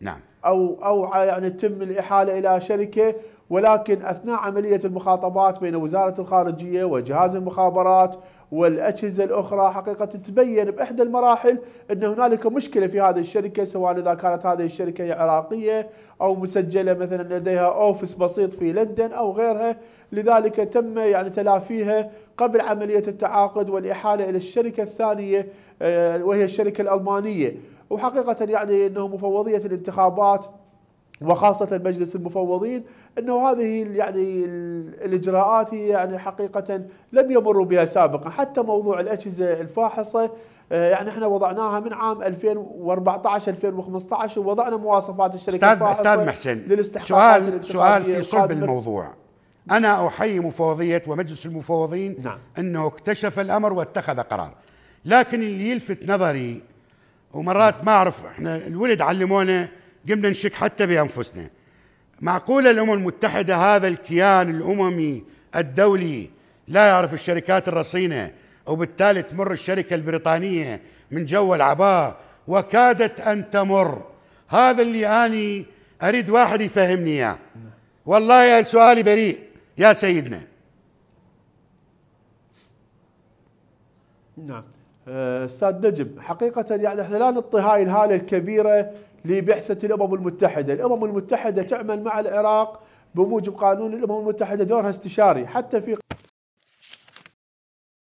نعم أو أو يعني تم الإحالة إلى شركة ولكن أثناء عملية المخاطبات بين وزارة الخارجية وجهاز المخابرات والأجهزة الأخرى حقيقة تبين بإحدى المراحل أن هنالك مشكلة في هذه الشركة سواء إذا كانت هذه الشركة عراقية أو مسجلة مثلا لديها أوفيس بسيط في لندن أو غيرها لذلك تم يعني تلافيها قبل عملية التعاقد والإحالة إلى الشركة الثانية آه، وهي الشركة الألمانية وحقيقة يعني أنه مفوضية الانتخابات وخاصة مجلس المفوضين أنه هذه يعني الإجراءات هي يعني حقيقة لم يمروا بها سابقا حتى موضوع الأجهزة الفاحصة آه، يعني احنا وضعناها من عام 2014 2015 ووضعنا مواصفات الشركه استاذ استاذ محسن سؤال سؤال في صلب الموضوع انا احيي مفوضيه ومجلس المفوضين نعم. انه اكتشف الامر واتخذ قرار لكن اللي يلفت نظري ومرات ما اعرف احنا الولد علمونا قمنا نشك حتى بانفسنا معقوله الامم المتحده هذا الكيان الاممي الدولي لا يعرف الشركات الرصينه وبالتالي تمر الشركه البريطانيه من جو العباء وكادت ان تمر هذا اللي اني اريد واحد يفهمني اياه والله يا سؤالي بريء يا سيدنا نعم آه، استاذ نجم حقيقه يعني احنا لا نعطي هاي الهاله الكبيره لبعثه الامم المتحده، الامم المتحده تعمل مع العراق بموجب قانون الامم المتحده دورها استشاري حتى في